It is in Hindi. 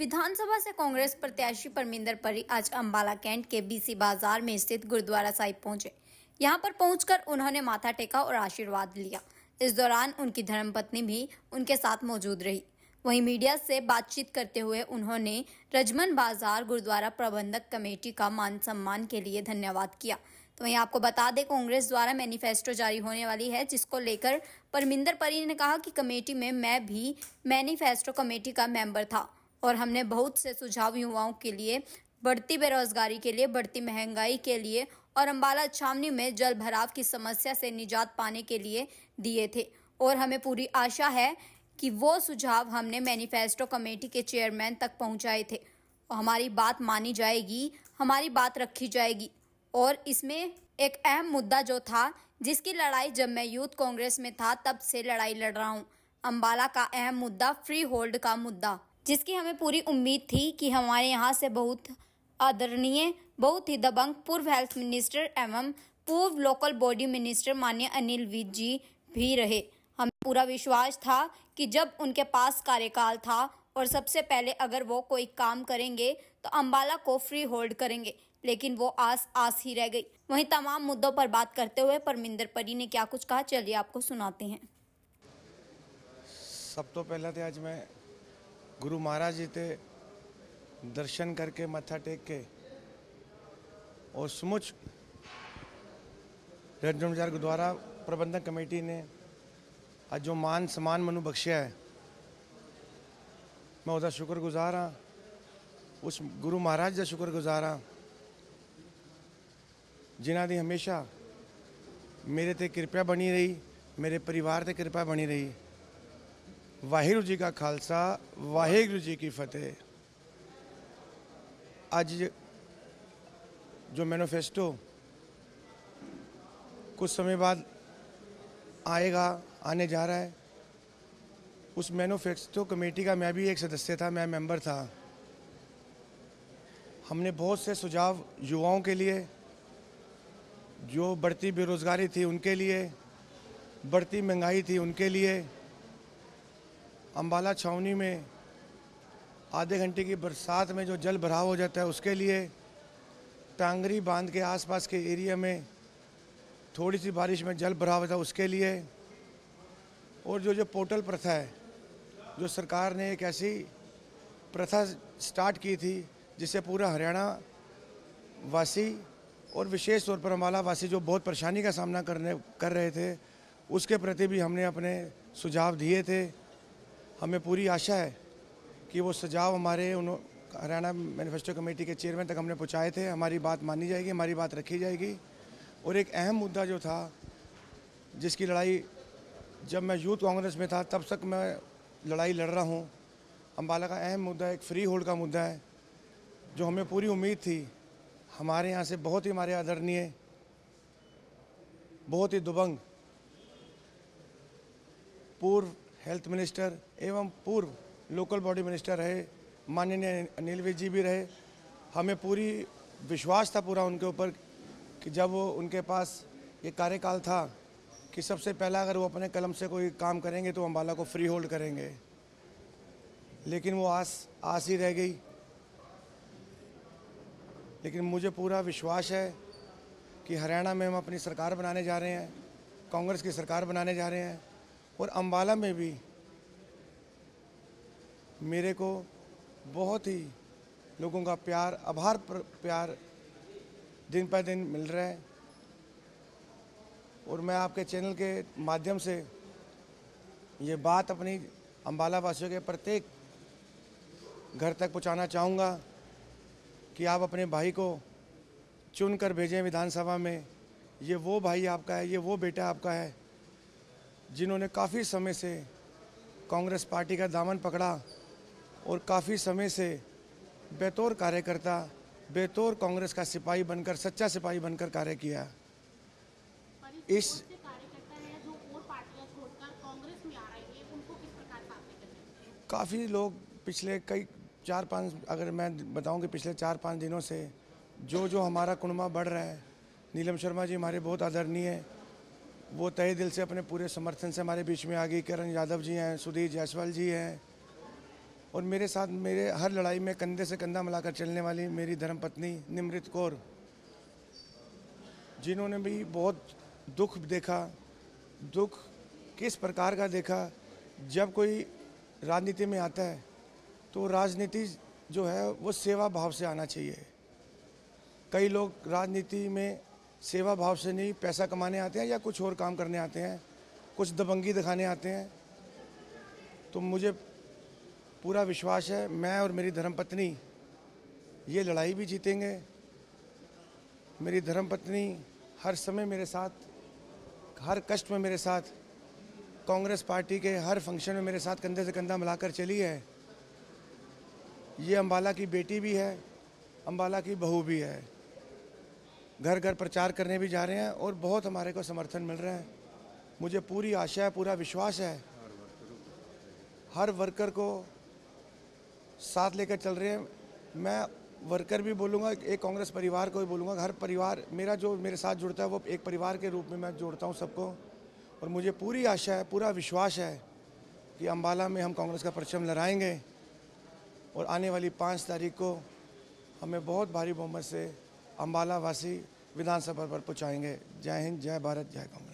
विधानसभा से कांग्रेस प्रत्याशी परमिंदर परी आज अम्बाला कैंट के बीसी बाजार में स्थित गुरुद्वारा साहिब पहुंचे यहां पर पहुंचकर उन्होंने माथा टेका और आशीर्वाद लिया इस दौरान उनकी धर्मपत्नी भी उनके साथ मौजूद रही वहीं मीडिया से बातचीत करते हुए उन्होंने रजमन बाजार गुरुद्वारा प्रबंधक कमेटी का मान सम्मान के लिए धन्यवाद किया तो वहीं आपको बता दें कांग्रेस द्वारा मैनिफेस्टो जारी होने वाली है जिसको लेकर परमिंदर परी ने कहा कि कमेटी में मैं भी मैनिफेस्टो कमेटी का मेंबर था और हमने बहुत से सुझाव युवाओं के लिए बढ़ती बेरोजगारी के लिए बढ़ती महंगाई के लिए और अम्बाला छावनी में जल भराव की समस्या से निजात पाने के लिए दिए थे और हमें पूरी आशा है कि वो सुझाव हमने मैनिफेस्टो कमेटी के चेयरमैन तक पहुंचाए थे और हमारी बात मानी जाएगी हमारी बात रखी जाएगी और इसमें एक अहम मुद्दा जो था जिसकी लड़ाई जब मैं यूथ कांग्रेस में था तब से लड़ाई लड़ रहा हूँ अम्बाला का अहम मुद्दा फ्री होल्ड का मुद्दा जिसकी हमें पूरी उम्मीद थी कि हमारे यहाँ से बहुत आदरणीय बहुत ही दबंग पूर्व हेल्थ मिनिस्टर एवं पूर्व लोकल बॉडी मिनिस्टर मान्य अनिल विज जी भी रहे हमें पूरा विश्वास था कि जब उनके पास कार्यकाल था और सबसे पहले अगर वो कोई काम करेंगे तो अम्बाला को फ्री होल्ड करेंगे लेकिन वो आस आस ही रह गई वहीं तमाम मुद्दों पर बात करते हुए परमिंदर परी ने क्या कुछ कहा चलिए आपको सुनाते हैं सब तो पहला तो आज मैं गुरु महाराज जी थे दर्शन करके मत्था टेक के और समुच रणजार गुरुद्वारा प्रबंधक कमेटी ने आज जो मान सम्मान मनु बख्शे है मैं उसका शुक्रगुजार हाँ उस गुरु महाराज का शुक्रगुजार हाँ जिन्ह की हमेशा मेरे ਤੇ ਕਿਰਪਾ ਬਣੀ ਰਹੀ ਮੇਰੇ ਪਰਿਵਾਰ ਤੇ ਕਿਰਪਾ ਬਣੀ ਰਹੀ वाहेगुरु जी का ख़ालसा वाहेगुरु जी की फतेह आज जो मैनोफेस्टो कुछ समय बाद आएगा आने जा रहा है उस मैनोफेस्टो कमेटी का मैं भी एक सदस्य था मैं मेंबर था हमने बहुत से सुझाव युवाओं के लिए जो बढ़ती बेरोज़गारी थी उनके लिए बढ़ती महंगाई थी उनके लिए अम्बाला छावनी में आधे घंटे की बरसात में जो जल भराव हो जाता है उसके लिए टांगरी बांध के आसपास के एरिया में थोड़ी सी बारिश में जल भराव होता है उसके लिए और जो जो पोर्टल प्रथा है जो सरकार ने एक ऐसी प्रथा स्टार्ट की थी जिससे पूरा हरियाणा वासी और विशेष तौर पर अम्बाला वासी जो बहुत परेशानी का सामना करने कर रहे थे उसके प्रति भी हमने अपने सुझाव दिए थे हमें पूरी आशा है कि वो सुझाव हमारे उन हरियाणा मैनिफेस्टो कमेटी के चेयरमैन तक हमने पहुँचाए थे हमारी बात मानी जाएगी हमारी बात रखी जाएगी और एक अहम मुद्दा जो था जिसकी लड़ाई जब मैं यूथ कांग्रेस में था तब तक मैं लड़ाई लड़ रहा हूँ अम्बाला का अहम मुद्दा एक फ्री होल्ड का मुद्दा है जो हमें पूरी उम्मीद थी हमारे यहाँ से बहुत ही हमारे आदरणीय बहुत ही दुबंग पूर्व हेल्थ मिनिस्टर एवं पूर्व लोकल बॉडी मिनिस्टर रहे माननीय अनिल विज जी भी रहे हमें पूरी विश्वास था पूरा उनके ऊपर कि जब वो उनके पास ये कार्यकाल था कि सबसे पहला अगर वो अपने कलम से कोई काम करेंगे तो अम्बाला को फ्री होल्ड करेंगे लेकिन वो आस आस ही रह गई लेकिन मुझे पूरा विश्वास है कि हरियाणा में हम अपनी सरकार बनाने जा रहे हैं कांग्रेस की सरकार बनाने जा रहे हैं और अम्बाला में भी मेरे को बहुत ही लोगों का प्यार आभार प्यार दिन पर दिन मिल रहा है और मैं आपके चैनल के माध्यम से ये बात अपनी अम्बाला वासियों के प्रत्येक घर तक पहुंचाना चाहूँगा कि आप अपने भाई को चुन कर भेजें विधानसभा में ये वो भाई आपका है ये वो बेटा आपका है जिन्होंने काफ़ी समय से कांग्रेस पार्टी का दामन पकड़ा और काफ़ी समय से बेतौर कार्यकर्ता बेतौर कांग्रेस का सिपाही बनकर सच्चा सिपाही बनकर कार्य किया इस काफ़ी लोग पिछले कई चार पाँच अगर मैं बताऊं कि पिछले चार पाँच दिनों से जो जो हमारा कुणमा बढ़ रहा है नीलम शर्मा जी हमारे बहुत आदरणीय है वो तय दिल से अपने पूरे समर्थन से हमारे बीच में आ गई करण यादव जी हैं सुधीर जायसवाल जी हैं और मेरे साथ मेरे हर लड़ाई में कंधे से कंधा मिलाकर चलने वाली मेरी धर्मपत्नी निमृत कौर जिन्होंने भी बहुत दुख देखा दुख किस प्रकार का देखा जब कोई राजनीति में आता है तो राजनीति जो है वो सेवा भाव से आना चाहिए कई लोग राजनीति में सेवा भाव से नहीं पैसा कमाने आते हैं या कुछ और काम करने आते हैं कुछ दबंगी दिखाने आते हैं तो मुझे पूरा विश्वास है मैं और मेरी धर्मपत्नी ये लड़ाई भी जीतेंगे मेरी धर्मपत्नी हर समय मेरे साथ हर कष्ट में मेरे साथ कांग्रेस पार्टी के हर फंक्शन में मेरे साथ कंधे से कंधा मिलाकर चली है ये अम्बाला की बेटी भी है अम्बाला की बहू भी है घर घर प्रचार करने भी जा रहे हैं और बहुत हमारे को समर्थन मिल रहा है मुझे पूरी आशा है पूरा विश्वास है हर वर्कर को साथ लेकर चल रहे हैं मैं वर्कर भी बोलूँगा एक कांग्रेस परिवार को भी बोलूँगा हर परिवार मेरा जो मेरे साथ जुड़ता है वो एक परिवार के रूप में मैं जोड़ता हूँ सबको और मुझे पूरी आशा है पूरा विश्वास है कि अम्बाला में हम कांग्रेस का परचम लहराएंगे और आने वाली पाँच तारीख को हमें बहुत भारी बहुमत से अम्बाला वासी विधानसभा पर पहुँचाएंगे जय हिंद जय भारत जय कांग्रेस